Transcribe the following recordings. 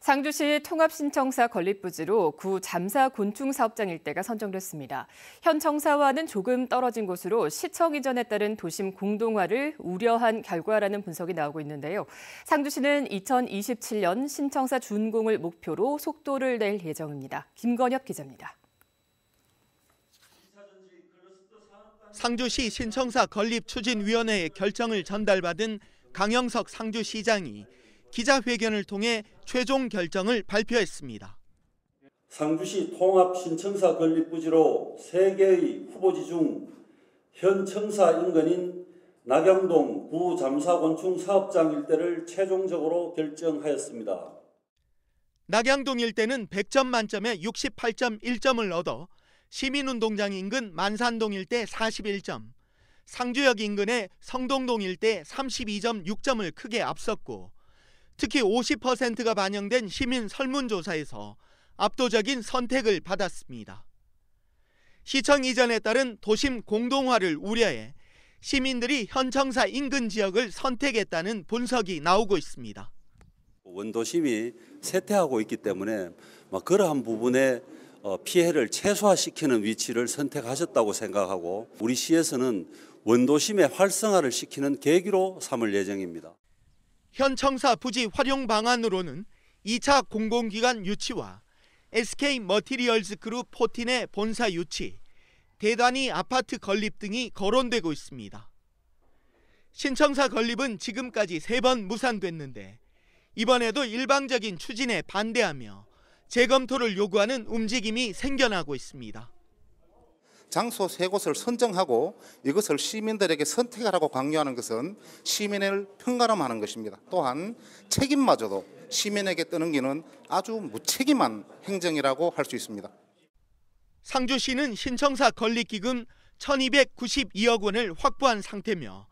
상주시 통합신청사 건립부지로 구 잠사 곤충 사업장 일대가 선정됐습니다. 현 청사와는 조금 떨어진 곳으로 시청 이전에 따른 도심 공동화를 우려한 결과라는 분석이 나오고 있는데요. 상주시는 2027년 신청사 준공을 목표로 속도를 낼 예정입니다. 김건엽 기자입니다. 상주시 신청사 건립 추진위원회의 결정을 전달받은 강영석 상주시장이 기자회견을 통해 최종 결정을 발표했습니다. 상주시 통합 신청사 건립 부지로 3개의 후보지 중현 청사 인근인 낙양동 구잠사 건축 사업장 일대를 최종적으로 결정하였습니다. 낙양동 일대는 100점 만점에 68.1점을 얻어 시민운동장 인근 만산동 일대 41점, 상주역 인근의 성동동 일대 32.6점을 크게 앞섰고 특히 50%가 반영된 시민 설문조사에서 압도적인 선택을 받았습니다. 시청 이전에 따른 도심 공동화를 우려해 시민들이 현청사 인근 지역을 선택했다는 분석이 나오고 있습니다. 원도심이 쇠퇴하고 있기 때문에 뭐 그러한 부분에 어, 피해를 최소화시키는 위치를 선택하셨다고 생각하고 우리 시에서는 원도심의 활성화를 시키는 계기로 삼을 예정입니다. 현 청사 부지 활용 방안으로는 2차 공공기관 유치와 SK 머티리얼즈 그룹 포틴의 본사 유치, 대단위 아파트 건립 등이 거론되고 있습니다. 신청사 건립은 지금까지 3번 무산됐는데 이번에도 일방적인 추진에 반대하며 재검토를 요구하는 움직임이 생겨나고 있습니다. 장소 세 곳을 선정하고 이것을 시민들에게 선택하라고 강요하는 것은 시민을 평가름하는 것입니다. 또한 책임마저도 시민에게 떠넘기는 아주 무책임한 행정이라고 할 수 있습니다. 상주시는 신청사 건립기금 1292억 원을 확보한 상태며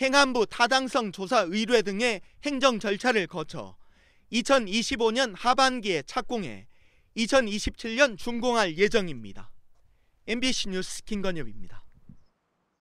행안부 타당성 조사 의뢰 등의 행정 절차를 거쳐 2025년 하반기에 착공해 2027년 준공할 예정입니다. MBC 뉴스 김건엽입니다.